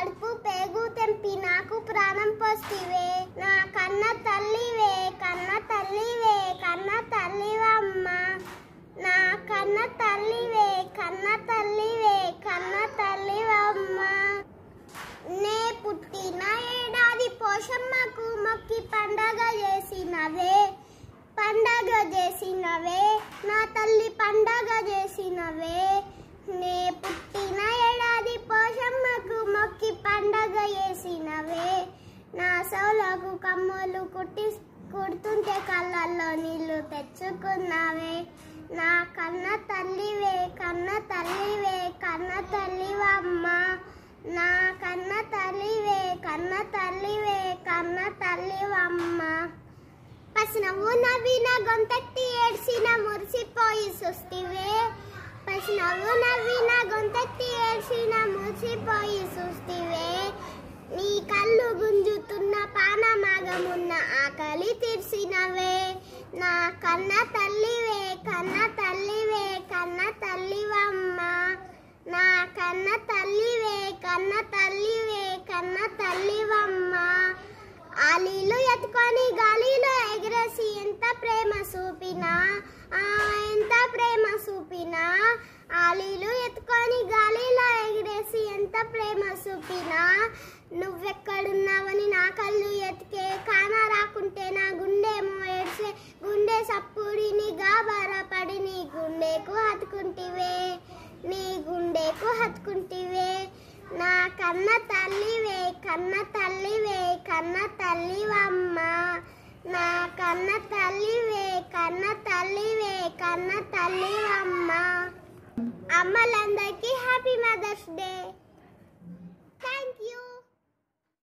కడుపు పేగు తెంపి నాకు ప్రాణం పోస్తివే నా కన్న తల్లివే కన్న తల్లివే కన్న తల్లివమ్మ నా కన్న తల్లివే కన్న తల్లివే కన్న తల్లివమ్మ నే పుట్టిన ఏడాది పోషమ్మకు మొక్కి పండగ చేసినవే కమ్మలకు కమ్మలు కుట్టి కుడుతుంటే కళ్ళల్లో నీళ్ళు తెచ్చుకున్నావే నా కన్న తల్లివే కన్న తల్లివే కన్న తల్లివమ్మ నా కన్న తల్లివే కన్న తల్లివే కన్న తల్లివమ్మ పసినవ్వు నవ్విన గొంతెత్తి ఏడ్చిన మురిసిపోయి సుస్తివే పసినవ్వు నవ్విన గొంతెత్తి ఏడ్చిన మురిసిపోయి సుస్తి చూసినవే నా కన్న తల్లివే కన్న తల్లివే కన్న తల్లివమ్మ నా కన్న తల్లివే కన్న తల్లివే కన్న తల్లివమ్మ అలీలు ఎత్తుకొని గాలిలో ఎగరేసి ఎంత ప్రేమ చూపినా ఎంత ప్రేమ చూపినా అలీలు ఎత్తుకొని గాలిలో ఎగరేసి ఎంత ప్రేమ చూపినా నువ్వెక్కడున్నావని నా కళ్ళు ఎతికే కాన ఆడుకుంటివే నీ గుండెకు హత్తుకుంటే నా కన్న తల్లివే కన్న తల్లివే కన్న తల్లివమ్మ నా కన్న తల్లివే కన్న తల్లివే కన్న తల్లివమ్మ అమ్మలందరికీ హ్యాపీ